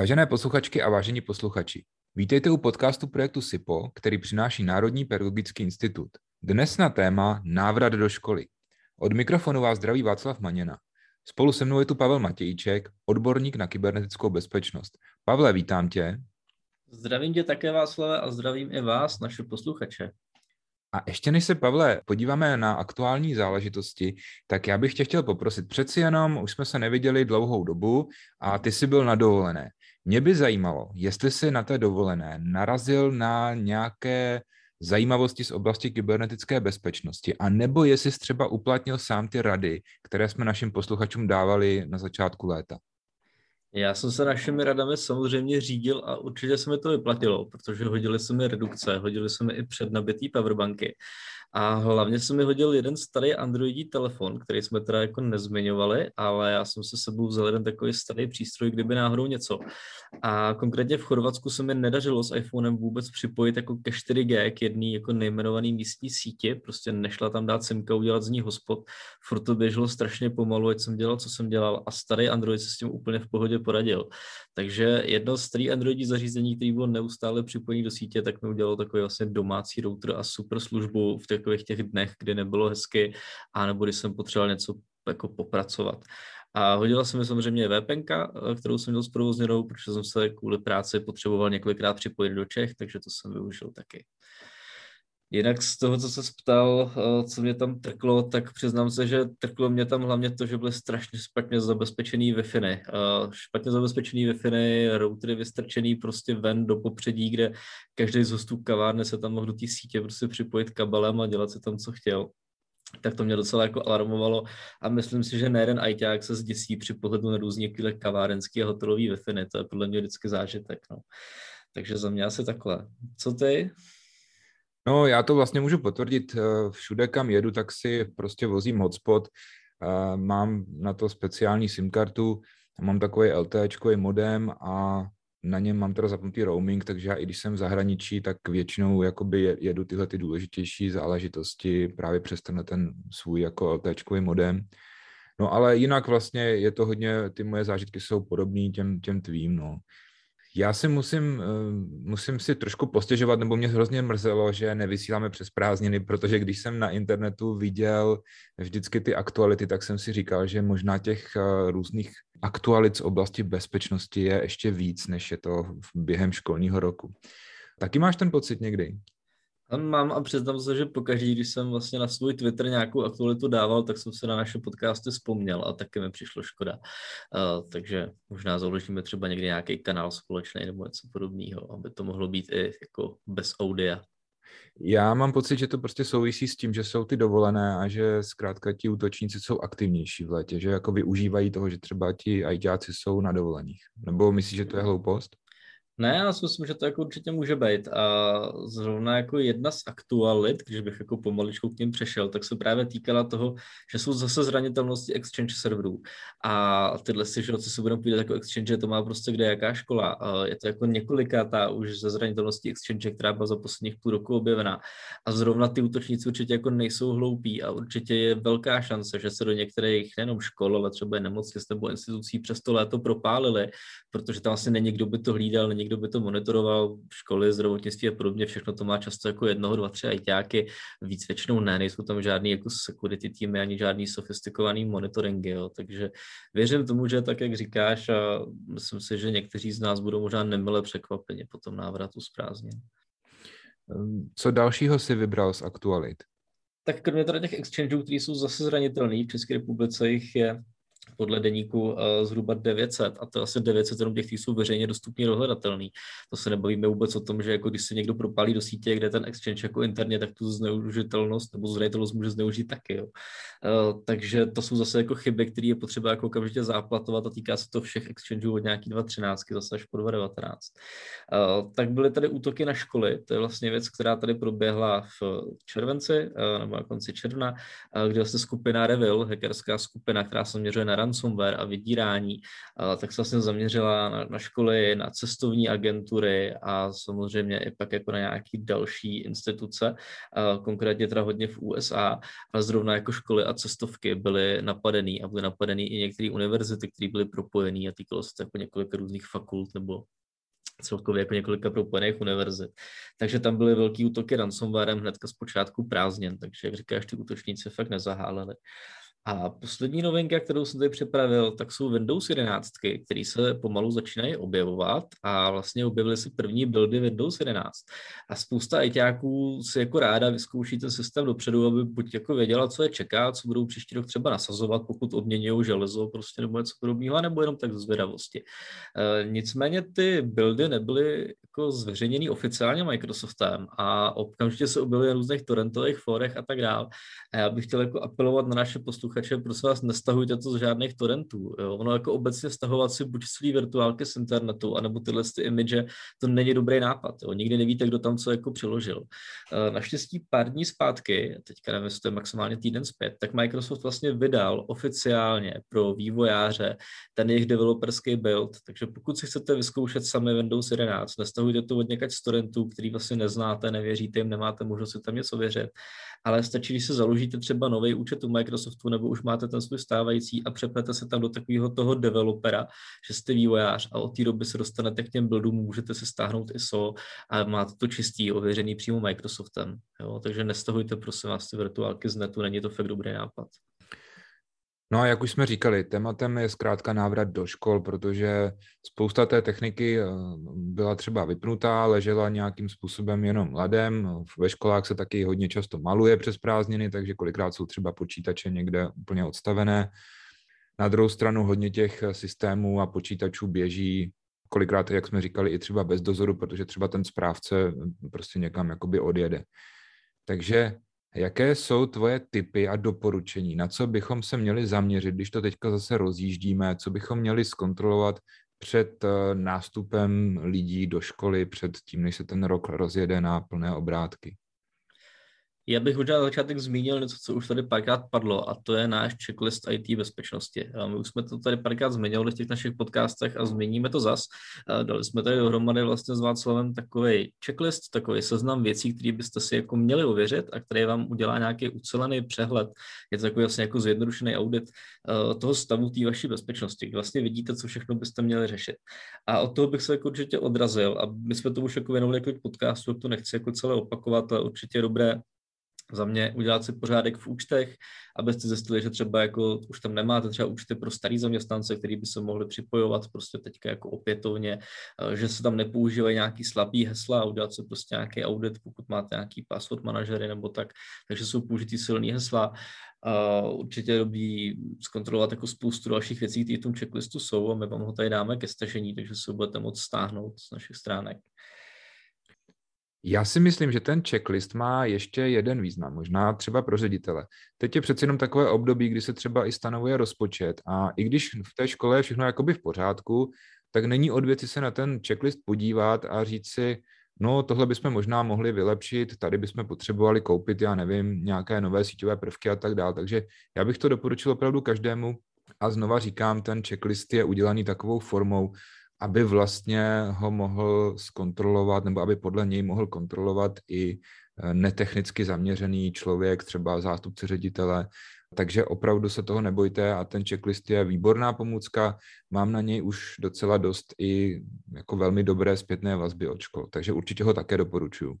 Vážené posluchačky a vážení posluchači, vítejte u podcastu projektu SIPO, který přináší Národní pedagogický institut. Dnes na téma Návrat do školy. Od mikrofonu vás zdraví Václav Maněna. Spolu se mnou je tu Pavel Matějček, odborník na kybernetickou bezpečnost. Pavle, vítám tě. Zdravím tě také, Václave, a zdravím i vás, naše posluchače. A ještě než se, Pavle, podíváme na aktuální záležitosti, tak já bych tě chtěl poprosit, přeci jenom už jsme se neviděli dlouhou dobu a ty jsi byl na dovolené. Mě by zajímalo, jestli jsi na té dovolené narazil na nějaké zajímavosti z oblasti kybernetické bezpečnosti, a nebo jestli jsi třeba uplatnil sám ty rady, které jsme našim posluchačům dávali na začátku léta. Já jsem se našimi radami samozřejmě řídil a určitě se mi to vyplatilo, protože hodili se mi redukce, hodili se mi i přednabitý powerbanky. A hlavně se mi hodil jeden starý Androidí telefon, který jsme teda jako nezmiňovali, ale já jsem se sebou vzal jeden takový starý přístroj, kdyby náhodou něco. A konkrétně v Chorvatsku se mi nedařilo s iPhonem vůbec připojit jako ke 4G, k jedný jako nejmenovaný místní síti, prostě nešla tam dát simka, udělat z ní hospod, furt to běželo strašně pomalu, ať jsem dělal, co jsem dělal a starý Android se s tím úplně v pohodě poradil. Takže jedno z starých Androidí zařízení, který bylo neustále připojený do sítě, tak mi udělalo takový vlastně domácí router a super službu v těch takových těch dnech, kdy nebylo hezky, anebo když jsem potřeboval něco jako popracovat. A hodila se mi samozřejmě VPN, kterou jsem měl zprovozněnou, protože jsem se kvůli práci potřeboval několikrát připojit do Čech, takže to jsem využil taky. Jinak z toho, co se ptal, eh, co mě tam trklo, tak přiznám se, že trklo mě tam hlavně to, že byly strašně špatně zabezpečený Wi-Fi. Eh, špatně zabezpečený Wi-Fi, routery vystrčený prostě ven do popředí, kde každý z hostů kavárny se tam mohl do té sítě prostě připojit kabelem a dělat si tam, co chtěl tak to mě docela jako alarmovalo a myslím si, že nejeden ajťák se zděsí při pohledu na různě kvíle kavárenský a hotelový wi To je podle mě vždycky zážitek. No. Takže za mě asi takhle. Co ty? No, já to vlastně můžu potvrdit. Eh, všude, kam jedu, tak si prostě vozím hotspot. Mám na to speciální SIM kartu, mám takový LTE modem a na něm mám teda zapnutý roaming, takže já i když jsem v zahraničí, tak většinou jakoby jedu tyhle ty důležitější záležitosti právě přes ten, ten svůj jako LTE modem. No ale jinak vlastně je to hodně, ty moje zážitky jsou podobné těm, těm tvým, no. Já si musím, eh, musím si trošku postěžovat, nebo mě hrozně mrzelo, že nevysíláme přes prázdniny, protože když jsem na internetu viděl vždycky ty aktuality, tak jsem si říkal, že možná těch eh, různých aktualit z oblasti bezpečnosti je ještě víc, než je to během školního roku. Taky máš ten pocit někdy? Mám a přiznám se, že pokaždé, když jsem vlastně na svůj Twitter nějakou aktualitu dával, tak jsem se na naše podcasty vzpomněl a taky mi přišlo škoda. Uh, takže možná založíme třeba někdy nějaký kanál společný nebo něco podobného, aby to mohlo být i jako bez audia. Já mám pocit, že to prostě souvisí s tím, že jsou ty dovolené a že zkrátka ti útočníci jsou aktivnější v létě, že jako využívají toho, že třeba ti ajťáci jsou na dovolených. Nebo myslíš, že to je hloupost? Ne, já si myslím, že to jako určitě může být. A zrovna jako jedna z aktualit, když bych jako pomaličku k ním přešel, tak se právě týkala toho, že jsou zase zranitelnosti exchange serverů. A tyhle si, že co se budeme půjdat jako exchange, to má prostě kde jaká škola. A je to jako několika ta už ze zranitelnosti exchange, která byla za posledních půl roku objevená. A zrovna ty útočníci určitě jako nejsou hloupí a určitě je velká šance, že se do některých nejenom škol, ale třeba nemocnic nebo institucí přes to léto propálili, protože tam asi není kdo by to hlídal, není někdo by to monitoroval, školy, zdravotnictví a podobně, všechno to má často jako jednoho, dva, tři ITáky, víc většinou ne, nejsou tam žádný jako security týmy, ani žádný sofistikovaný monitoringy, jo. takže věřím tomu, že tak, jak říkáš a myslím si, že někteří z nás budou možná nemile překvapeni po tom návratu z prázdnin. Ehm, co dalšího si vybral z aktualit? Tak kromě teda těch exchangeů, které jsou zase zranitelné, v České republice jich je podle deníku eh, zhruba 900 a to asi 900 jenom těch, jsou veřejně dostupně dohledatelný. To se nebavíme vůbec o tom, že jako když se někdo propálí do sítě, kde ten exchange jako interně, tak tu zneužitelnost nebo zranitelnost může zneužít taky. Jo. Eh, takže to jsou zase jako chyby, které je potřeba jako okamžitě záplatovat a týká se to všech exchangeů od nějaký 2.13 zase až po 2.19. Eh, tak byly tady útoky na školy, to je vlastně věc, která tady proběhla v červenci nebo na konci června, kde vlastně skupina Revil, hackerská skupina, která se měřuje na ransomware a vydírání, tak se vlastně zaměřila na, na školy, na cestovní agentury a samozřejmě i pak jako na nějaký další instituce, konkrétně teda hodně v USA, ale zrovna jako školy a cestovky byly napadený a byly napadený i některé univerzity, které byly propojené a týkalo se to jako několika různých fakult nebo celkově jako několika propojených univerzit. Takže tam byly velký útoky ransomwarem hnedka z počátku prázdněn, takže jak říkáš, ty útočníci fakt nezaháleli. A poslední novinka, kterou jsem tady připravil, tak jsou Windows 11, které se pomalu začínají objevovat a vlastně objevily se první buildy Windows 11. A spousta ITáků si jako ráda vyzkouší ten systém dopředu, aby buď jako věděla, co je čeká, co budou příští rok třeba nasazovat, pokud obměňují železo prostě nebo něco podobného, nebo jenom tak ze zvědavosti. E, nicméně ty buildy nebyly jako zveřejněny oficiálně Microsoftem a okamžitě se objevily na různých torrentových forech a tak dále. A já bych chtěl jako apelovat na naše posluchače, posluchače, prosím vás, nestahujte to z žádných torrentů. Jo? Ono jako obecně stahovat si buď celý virtuálky z internetu, anebo tyhle ty image, to není dobrý nápad. Jo? Nikdy nevíte, kdo tam co jako přiložil. Eh, naštěstí pár dní zpátky, teďka nevím, jestli to je maximálně týden zpět, tak Microsoft vlastně vydal oficiálně pro vývojáře ten jejich developerský build, takže pokud si chcete vyzkoušet sami Windows 11, nestahujte to od někač z torrentů, který vlastně neznáte, nevěříte jim, nemáte možnost si tam něco věřit, ale stačí, když se založíte třeba nový účet u Microsoftu nebo už máte ten svůj stávající a přepnete se tam do takového toho developera, že jste vývojář a od té doby se dostanete k těm buildům, můžete se stáhnout ISO a máte to čistý, ověřený přímo Microsoftem. Jo? Takže nestahujte prosím vás ty virtuálky z netu, není to fakt dobrý nápad. No a jak už jsme říkali, tématem je zkrátka návrat do škol, protože spousta té techniky eh, byla třeba vypnutá, ležela nějakým způsobem jenom ladem. Ve školách se taky hodně často maluje přes prázdniny, takže kolikrát jsou třeba počítače někde úplně odstavené. Na druhou stranu hodně těch systémů a počítačů běží kolikrát, jak jsme říkali, i třeba bez dozoru, protože třeba ten správce prostě někam jakoby odjede. Takže Jaké jsou tvoje typy a doporučení? Na co bychom se měli zaměřit, když to teďka zase rozjíždíme? Co bychom měli zkontrolovat před eh, nástupem lidí do školy, před tím, než se ten rok rozjede na plné obrátky? Já bych možná na začátek zmínil něco, co už tady párkrát padlo, a to je náš checklist IT bezpečnosti. My už jsme to tady párkrát zmiňovali v těch našich podcastech a změníme to zas. Dali jsme tady dohromady vlastně s Václavem takový checklist, takový seznam věcí, které byste si jako měli ověřit a které vám udělá nějaký ucelený přehled. Je to takový vlastně jako zjednodušený audit eh, toho stavu té vaší bezpečnosti, kdy vlastně vidíte, co všechno byste měli řešit. A od toho bych se jako určitě odrazil a my jsme to už jako věnovali několik jako podcastů, to nechci jako celé opakovat, ale určitě dobré za mě udělat si pořádek v účtech, abyste zjistili, že třeba jako už tam nemáte třeba účty pro starý zaměstnance, který by se mohli připojovat prostě teďka jako opětovně, eh, že se tam nepoužívají nějaký slabý hesla a udělat si prostě nějaký audit, pokud máte nějaký password manažery nebo tak, takže jsou použitý silný hesla. Uh, určitě dobí zkontrolovat jako spoustu dalších věcí, které v tom checklistu jsou a my vám ho tady dáme ke stažení, takže se budete moct stáhnout z našich stránek. Já si myslím, že ten checklist má ještě jeden význam, možná třeba pro ředitele. Teď je přeci jenom takové období, kdy se třeba i stanovuje rozpočet a i když v té škole je všechno jakoby v pořádku, tak není od věci se na ten checklist podívat a říct si, no tohle bychom možná mohli vylepšit, tady bychom potřebovali koupit, já nevím, nějaké nové síťové prvky a tak dále. Takže já bych to doporučil opravdu každému, a znova říkám, ten checklist je udělaný takovou formou, aby vlastně ho mohl zkontrolovat, nebo aby podle něj mohl kontrolovat i eh, netechnicky zaměřený člověk, třeba zástupce ředitele. Takže opravdu se toho nebojte a ten checklist je výborná pomůcka. Mám na něj už docela dost i jako velmi dobré zpětné vazby od škol, takže určitě ho také doporučuju.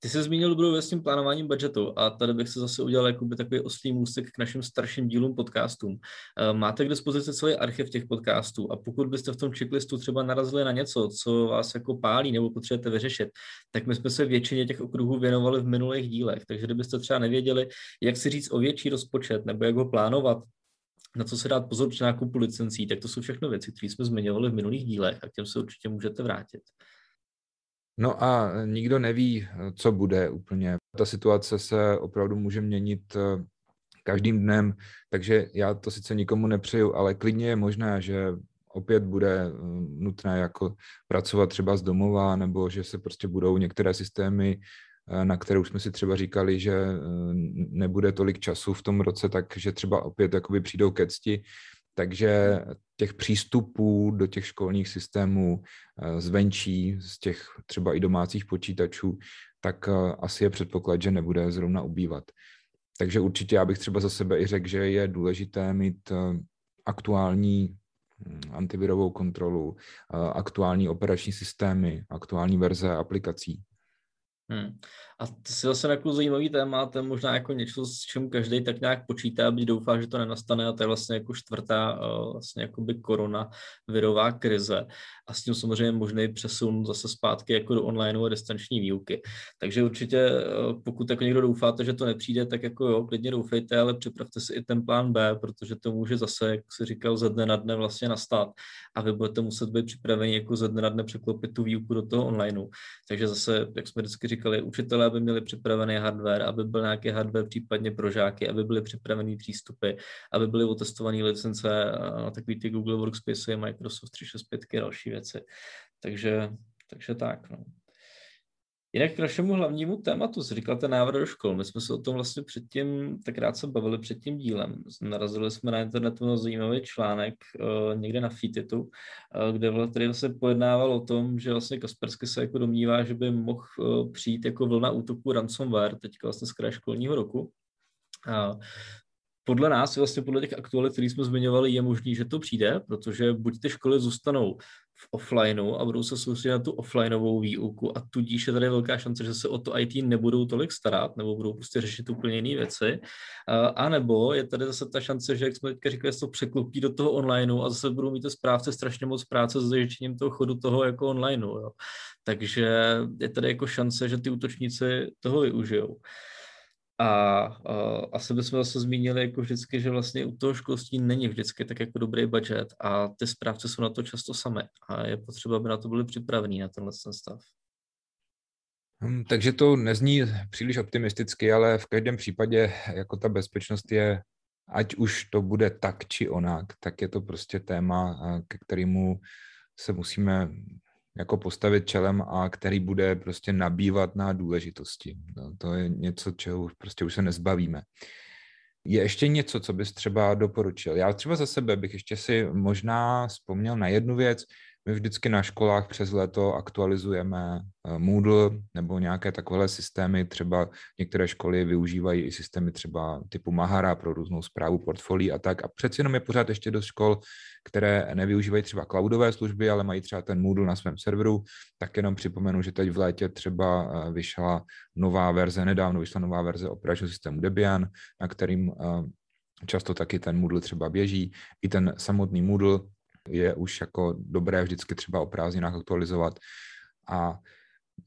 Ty jsi zmínil dobrou věc s tím plánováním budžetu a tady bych se zase udělal jakoby takový oslý můstek k našim starším dílům podcastům. Eh, máte k dispozici celý archiv těch podcastů a pokud byste v tom checklistu třeba narazili na něco, co vás jako pálí nebo potřebujete vyřešit, tak my jsme se většině těch okruhů věnovali v minulých dílech, takže kdybyste třeba nevěděli, jak si říct o větší rozpočet nebo jak ho plánovat, na co se dát pozor při nákupu licencí, tak to jsou všechno věci, které jsme zmiňovali v minulých dílech a k těm se určitě můžete vrátit. No a nikdo neví, co bude úplně. Ta situace se opravdu může měnit eh, každým dnem, takže já to sice nikomu nepřeju, ale klidně je možné, že opět bude eh, nutné jako pracovat třeba z domova, nebo že se prostě budou některé systémy, eh, na už jsme si třeba říkali, že nebude tolik času v tom roce, takže třeba opět jakoby přijdou ke cti. Takže těch přístupů do těch školních systémů eh, zvenčí, z těch třeba i domácích počítačů, tak eh, asi je předpoklad, že nebude zrovna ubývat. Takže určitě já bych třeba za sebe i řekl, že je důležité mít eh, aktuální hm, antivirovou kontrolu, aktuální operační systémy, aktuální verze aplikací, Hmm. A to si zase jako zajímavý téma, to je možná jako něco, s čím každý tak nějak počítá, byť doufá, že to nenastane a to je vlastně jako čtvrtá eh, vlastně jakoby korona virová krize a s tím samozřejmě možný přesun zase zpátky jako do online a distanční výuky. Takže určitě eh, pokud jako někdo doufáte, že to nepřijde, tak jako jo, klidně doufejte, ale připravte si i ten plán B, protože to může zase, jak si říkal, ze dne na dne vlastně nastat a vy budete muset být připraveni jako ze dne na dne překlopit tu výuku do toho online. Takže zase, jak jsme vždycky říkali, říkali, učitelé aby měli připravený hardware, aby byl nějaký hardware případně pro žáky, aby byly připravený přístupy, aby byly otestované licence eh, na takový ty Google Workspace, Microsoft 365 a další věci. Takže, takže tak. No. Jinak k našemu hlavnímu tématu jsi říkal ten návrh do škol. My jsme se o tom vlastně předtím, tak rád se bavili před tím dílem. Narazili jsme na internetu zajímavý článek eh, někde na Fititu, eh, kde tady se vlastně pojednával o tom, že vlastně Kaspersky se jako domnívá, že by mohl eh, přijít jako vlna útoku ransomware teďka vlastně z kraje školního roku. podle nás, vlastně podle těch aktualit, které jsme zmiňovali, je možný, že to přijde, protože buď ty školy zůstanou v offlineu a budou se soustředit na tu offlineovou výuku a tudíž je tady velká šance, že se o to IT nebudou tolik starat nebo budou prostě řešit úplně jiné věci. Eh, a nebo je tady zase ta šance, že jak jsme teďka říkali, se to překlopí do toho onlineu a zase budou mít ty správce strašně moc práce s zajištěním toho chodu toho jako onlineu. Jo. Takže je tady jako šance, že ty útočníci toho využijou. A, a asi bychom zase zmínili jako vždycky, že vlastně u toho školství není vždycky tak jako dobrý budget a ty správce jsou na to často samé a je potřeba, aby na to byli připravení na tenhle ten stav. Hm, takže to nezní příliš optimisticky, ale v každém případě jako ta bezpečnost je, ať už to bude tak či onak, tak je to prostě téma, eh, ke kterému se musíme jako postavit čelem a který bude prostě nabývat na důležitosti. No, to je něco, čeho prostě už se nezbavíme. Je ještě něco, co bys třeba doporučil? Já třeba za sebe bych ještě si možná vzpomněl na jednu věc, my vždycky na školách přes léto aktualizujeme eh, Moodle nebo nějaké takové systémy, třeba některé školy využívají i systémy třeba typu Mahara pro různou zprávu portfolí a tak. A přeci jenom je pořád ještě do škol, které nevyužívají třeba cloudové služby, ale mají třeba ten Moodle na svém serveru. Tak jenom připomenu, že teď v létě třeba eh, vyšla nová verze, nedávno vyšla nová verze operačního systému Debian, na kterým eh, často taky ten Moodle třeba běží. I ten samotný Moodle je už jako dobré vždycky třeba o prázdninách aktualizovat a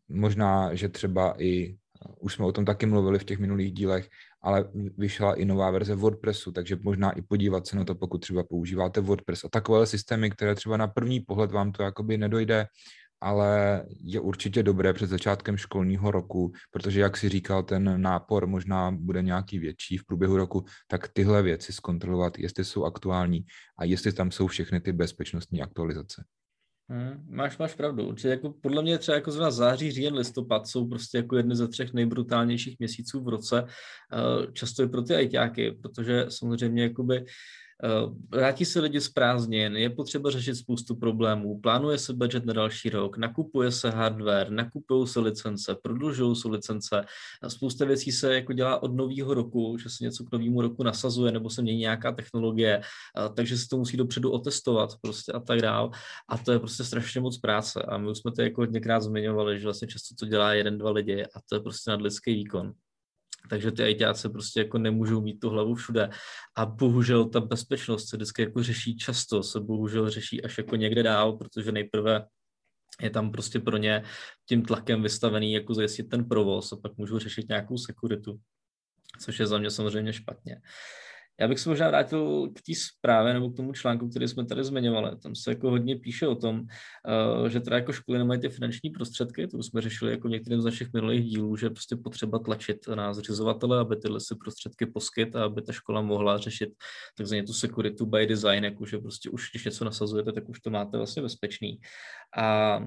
možná, že třeba i eh, už jsme o tom taky mluvili v těch minulých dílech, ale vyšla i nová verze WordPressu, takže možná i podívat se na to, pokud třeba používáte WordPress a takové systémy, které třeba na první pohled vám to jakoby nedojde, ale je určitě dobré před začátkem školního roku, protože, jak si říkal, ten nápor možná bude nějaký větší v průběhu roku, tak tyhle věci zkontrolovat, jestli jsou aktuální a jestli tam jsou všechny ty bezpečnostní aktualizace. Hmm, máš, máš pravdu. Určitě jako podle mě třeba jako zrovna září, říjen, listopad jsou prostě jako jedny ze třech nejbrutálnějších měsíců v roce. Eh, často i pro ty ajťáky, protože samozřejmě jakoby Eh, vrátí se lidi z prázdnin, je potřeba řešit spoustu problémů, plánuje se budget na další rok, nakupuje se hardware, nakupují se licence, prodlužují se licence. Spousta věcí se jako dělá od nového roku, že se něco k novému roku nasazuje nebo se mění nějaká technologie, eh, takže se to musí dopředu otestovat prostě a tak dál. A to je prostě strašně moc práce. A my už jsme to jako hodněkrát zmiňovali, že vlastně často to dělá jeden, dva lidi a to je prostě nadlidský výkon takže ty ITáci prostě jako nemůžou mít tu hlavu všude. A bohužel ta bezpečnost se vždycky jako řeší často, se bohužel řeší až jako někde dál, protože nejprve je tam prostě pro ně tím tlakem vystavený, jako zajistit ten provoz a pak můžu řešit nějakou sekuritu, což je za mě samozřejmě špatně. Uh, já bych se možná vrátil k té zprávě nebo k tomu článku, který jsme tady zmiňovali. Tam se jako hodně píše o tom, eh, že teda jako školy nemají ty finanční prostředky, to jsme řešili jako některým z našich minulých dílů, že prostě potřeba tlačit na zřizovatele, aby tyhle si prostředky poskyt a aby ta škola mohla řešit takzvaně tu security by design, jako že prostě už když něco nasazujete, tak už to máte vlastně bezpečný a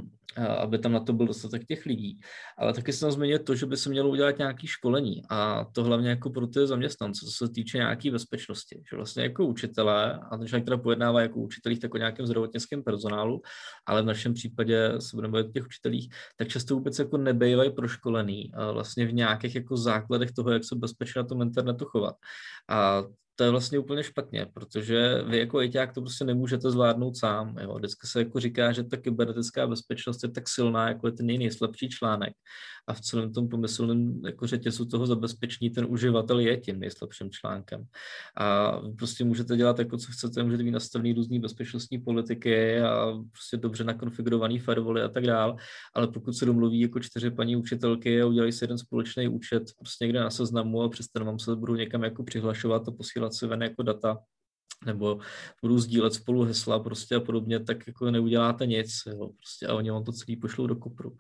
aby tam na to byl dostatek těch lidí. Ale taky se zmínil to, že by se mělo udělat nějaké školení a to hlavně jako pro ty zaměstnance, co se týče nějaké bezpečnosti. Že vlastně jako učitelé, a ten člověk teda pojednává jako učitelích, tak o nějakém zdravotnickém personálu, ale v našem případě se budeme bavit o těch učitelích, tak často vůbec jako nebejvají proškolený vlastně v nějakých jako základech toho, jak se bezpečně na tom internetu chovat. A to je vlastně úplně špatně, protože vy jako ITák to prostě nemůžete zvládnout sám. Jo. Vždycky se jako říká, že ta kybernetická bezpečnost je tak silná, jako je ten jiný slabší článek. A v celém tom pomyslném jako řetězu toho zabezpečení ten uživatel je tím nejslabším článkem. A prostě můžete dělat jako co chcete, můžete mít nastavený různé bezpečnostní politiky a prostě dobře nakonfigurovaný firewally a tak dál, ale pokud se domluví jako čtyři paní učitelky a udělají si jeden společný účet prostě někde na seznamu a přes ten vám se budu někam jako přihlašovat a posílat inspiraci ven jako data, nebo budou sdílet spolu hesla prostě a podobně, tak jako neuděláte nic, jo, prostě a oni vám to celý pošlou do kopru.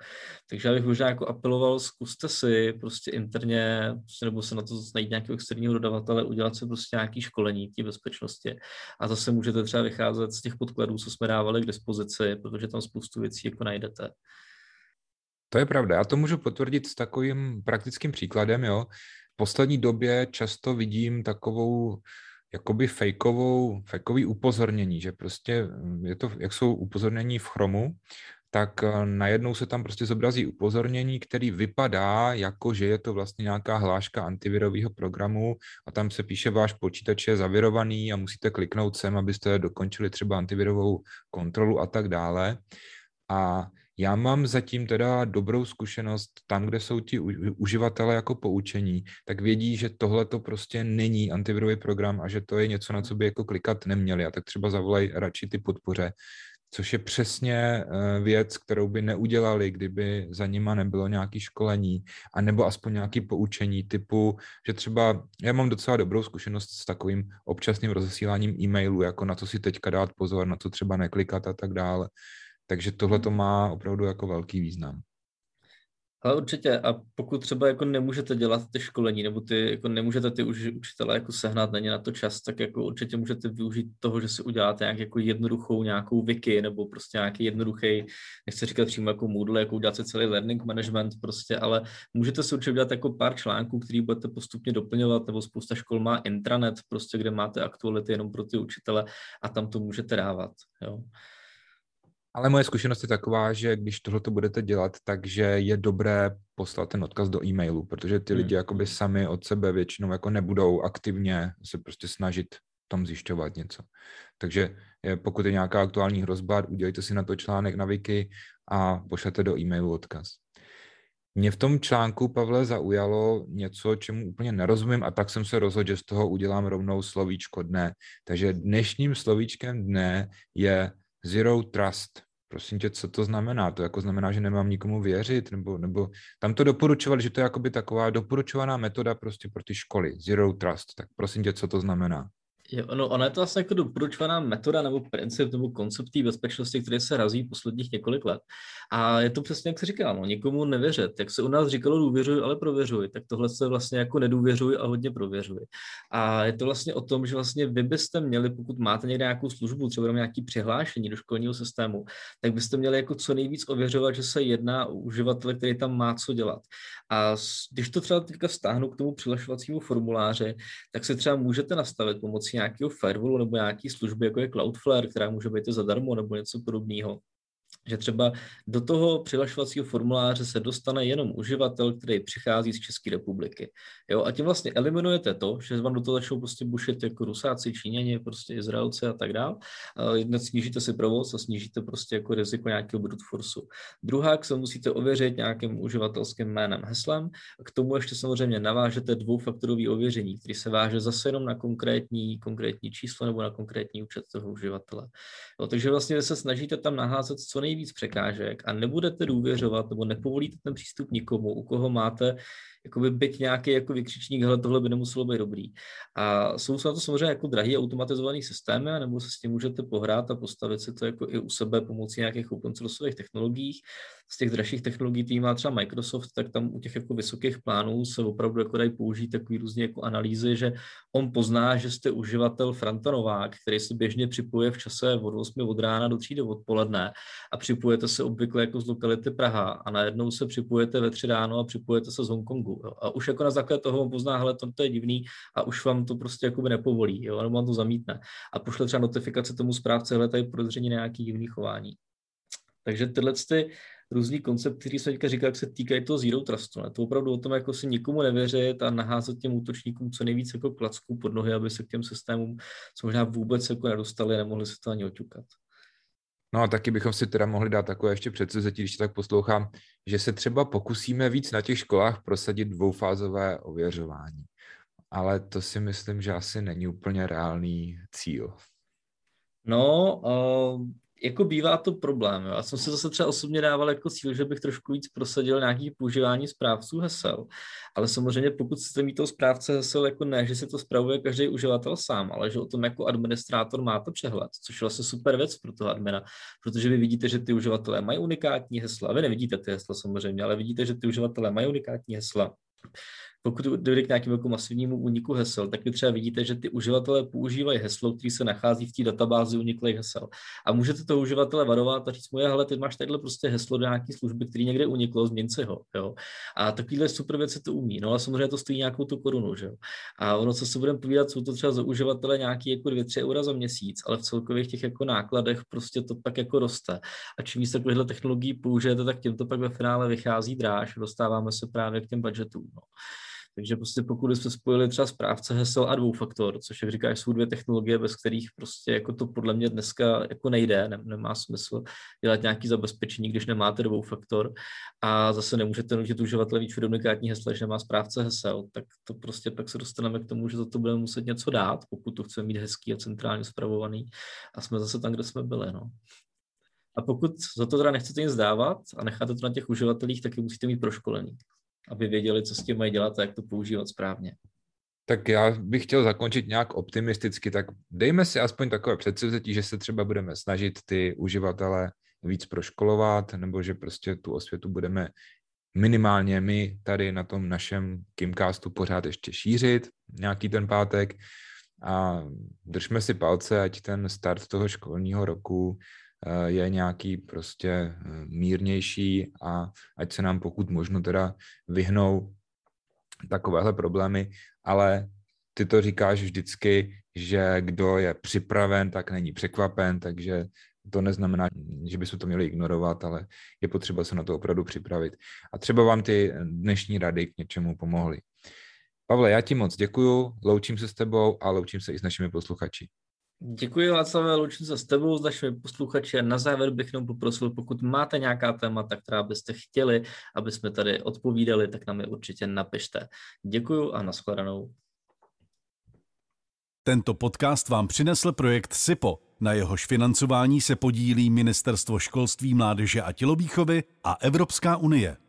Takže já bych možná jako apeloval, zkuste si prostě interně, prostě nebo se na to najít nějakého externího dodavatele, udělat si prostě nějaké školení té bezpečnosti a zase můžete třeba vycházet z těch podkladů, co jsme dávali k dispozici, protože tam spoustu věcí jako najdete. To je pravda, já to můžu potvrdit s takovým praktickým příkladem, jo v poslední době často vidím takovou jakoby fejkovou, fejkový upozornění, že prostě mm, je to, jak jsou upozornění v chromu, tak eh, najednou se tam prostě zobrazí upozornění, který vypadá jako, že je to vlastně nějaká hláška antivirového programu a tam se píše, váš počítač je zavirovaný a musíte kliknout sem, abyste dokončili třeba antivirovou kontrolu a tak dále. A já mám zatím teda dobrou zkušenost tam, kde jsou ti uživatelé jako poučení, tak vědí, že tohle to prostě není antivirový program a že to je něco, na co by jako klikat neměli. A tak třeba zavolají radši ty podpoře, což je přesně eh, věc, kterou by neudělali, kdyby za nima nebylo nějaké školení, a nebo aspoň nějaké poučení typu, že třeba já mám docela dobrou zkušenost s takovým občasným rozesíláním e-mailu, jako na co si teďka dát pozor, na co třeba neklikat a tak dále. Takže tohle to má opravdu jako velký význam. Ale určitě a pokud třeba jako nemůžete dělat ty školení, nebo ty, jako nemůžete ty už učitele jako sehnat, ně na to čas, tak jako určitě můžete využít toho, že si uděláte nějak jako jednoduchou nějakou wiki, nebo prostě nějaký jednoduchý, nechci říkat přímo jako Moodle, jako udělat si celý learning management prostě, ale můžete si určitě udělat jako pár článků, který budete postupně doplňovat, nebo spousta škol má intranet prostě, kde máte aktuality jenom pro ty učitele a tam to můžete dávat, jo. Ale moje zkušenost je taková, že když tohle to budete dělat, takže je dobré poslat ten odkaz do e-mailu, protože ty lidi hmm. jakoby sami od sebe většinou jako nebudou aktivně se prostě snažit tam zjišťovat něco. Takže pokud je nějaká aktuální hrozba, udělejte si na to článek na Wiki a pošlete do e-mailu odkaz. Mě v tom článku, Pavle, zaujalo něco, čemu úplně nerozumím a tak jsem se rozhodl, že z toho udělám rovnou slovíčko dne. Takže dnešním slovíčkem dne je Zero Trust. Prosím tě, co to znamená? To jako znamená, že nemám nikomu věřit? Nebo, nebo tam to doporučovali, že to je jakoby taková doporučovaná metoda prostě pro ty školy. Zero Trust. Tak prosím tě, co to znamená? Jo, no, ona je to vlastně jako doporučovaná metoda nebo princip nebo koncept té bezpečnosti, který se razí posledních několik let. A je to přesně, jak se říká, no, nikomu nevěřit. Jak se u nás říkalo, důvěřuji, ale prověřuji, tak tohle se vlastně jako nedůvěřuji a hodně prověřuji. A je to vlastně o tom, že vlastně vy byste měli, pokud máte někde nějakou službu, třeba jenom nějaké přihlášení do školního systému, tak byste měli jako co nejvíc ověřovat, že se jedná o uživatele, který tam má co dělat. A když to třeba teďka stáhnu k tomu přihlašovacímu formuláři, tak se třeba můžete nastavit pomocí nějakého firewallu nebo nějaký služby, jako je Cloudflare, která může být i zadarmo nebo něco podobného že třeba do toho přihlašovacího formuláře se dostane jenom uživatel, který přichází z České republiky. Jo, a tím vlastně eliminujete to, že vám do toho začnou prostě bušit jako Rusáci, Číňani, prostě Izraelci a tak dále. Jednak snížíte si provoz a snížíte prostě jako riziko nějakého brute forceu. Druhá, se musíte ověřit nějakým uživatelským jménem, heslem. K tomu ještě samozřejmě navážete dvoufaktorový ověření, který se váže zase jenom na konkrétní, konkrétní číslo nebo na konkrétní účet toho uživatele. Jo, takže vlastně se snažíte tam naházet co nej nejvíc překážek a nebudete důvěřovat nebo nepovolíte ten přístup nikomu, u koho máte jakoby byť nějaký jako vykřičník, hele, tohle by nemuselo být dobrý. A jsou na to samozřejmě jako drahý automatizovaný systémy, nebo se s tím můžete pohrát a postavit si to jako i u sebe pomocí nějakých open sourceových technologií. Z těch dražších technologií tým má třeba Microsoft, tak tam u těch jako vysokých plánů se opravdu jako dají použít takový různě jako analýzy, že on pozná, že jste uživatel Franta Novák, který se běžně připojuje v čase od 8 od rána do 3 do odpoledne a připojete se obvykle jako z lokality Praha a najednou se připojete ve 3 ráno a připojete se z Hongkongu venku. Jo. A už jako na základě toho on pozná, hele, to, to je divný a už vám to prostě jakoby nepovolí, jo, nebo vám to zamítne. A pošle třeba notifikace tomu správce, hele, tady podezření nějaký divný chování. Takže tyhle ty různý koncept, který jsem teďka říkal, jak se týkají toho Zero Trustu. Ne? To opravdu o tom, jako si nikomu nevěřit a naházet těm útočníkům co nejvíc jako klacků pod nohy, aby se k těm systémům co možná vůbec jako nedostali, nemohli se to ani oťukat. No a taky bychom si teda mohli dát takové ještě předsevzetí, když tak poslouchám, že se třeba pokusíme víc na těch školách prosadit dvoufázové ověřování. Ale to si myslím, že asi není úplně reálný cíl. No, uh, jako bývá to problém. Jo. Já jsem se zase třeba osobně dával jako cíl, že bych trošku víc prosadil nějaký používání správců hesel. Ale samozřejmě pokud chcete mít toho správce hesel, jako ne, že si to spravuje každý uživatel sám, ale že o tom jako administrátor máte přehled, což je vlastně super věc pro toho admina, protože vy vidíte, že ty uživatelé mají unikátní hesla. Vy nevidíte ty hesla samozřejmě, ale vidíte, že ty uživatelé mají unikátní hesla pokud dojde k nějakému jako masivnímu úniku hesel, tak vy třeba vidíte, že ty uživatelé používají heslo, který se nachází v té databázi uniklých hesel. A můžete to uživatele varovat a říct mu, hele, ty máš tadyhle prostě heslo do nějaké služby, který někde uniklo, změn se ho. Jo? A takovýhle super věci to umí. No a samozřejmě to stojí nějakou tu korunu. Že A ono, co se budeme povídat, jsou to třeba za uživatele nějaký jako 2-3 eura za měsíc, ale v celkových těch jako nákladech prostě to pak jako roste. A čím více takovýchhle technologií použijete, tak tím to pak ve finále vychází dráž, dostáváme se právě k těm budgetům. No. Takže prostě pokud jsme spojili třeba správce hesel a dvoufaktor, což jak říkáš, jsou dvě technologie, bez kterých prostě jako to podle mě dneska jako nejde, ne, nemá smysl dělat nějaký zabezpečení, když nemáte dvoufaktor a zase nemůžete nutit uživatele víc unikátní hesla, když nemá správce hesel, tak to prostě pak se dostaneme k tomu, že za to budeme muset něco dát, pokud to chceme mít hezký a centrálně zpravovaný a jsme zase tam, kde jsme byli. No. A pokud za to teda nechcete nic dávat a necháte to na těch uživatelích, tak je musíte mít proškolený aby věděli, co s tím mají dělat a jak to používat správně. Tak já bych chtěl zakončit nějak optimisticky, tak dejme si aspoň takové předsevzetí, že se třeba budeme snažit ty uživatele víc proškolovat, nebo že prostě tu osvětu budeme minimálně my tady na tom našem Kimcastu pořád ještě šířit nějaký ten pátek a držme si palce, ať ten start toho školního roku Eh, je nějaký prostě eh, mírnější a ať se nám pokud možno teda vyhnou takovéhle problémy, ale ty to říkáš vždycky, že kdo je připraven, tak není překvapen, takže to neznamená, že bychom to měli ignorovat, ale je potřeba se na to opravdu připravit. A třeba vám ty dnešní rady k něčemu pomohly. Pavle, já ti moc děkuju, loučím se s tebou a loučím se i s našimi posluchači. Děkuji Václavé loučím za s tebou, s našimi posluchači. Na závěr bych jenom poprosil, pokud máte nějaká témata, která byste chtěli, aby jsme tady odpovídali, tak nám je určitě napište. Děkuji a nashledanou. Tento podcast vám přinesl projekt SIPO. Na jehož financování se podílí Ministerstvo školství, mládeže a tělovýchovy a Evropská unie.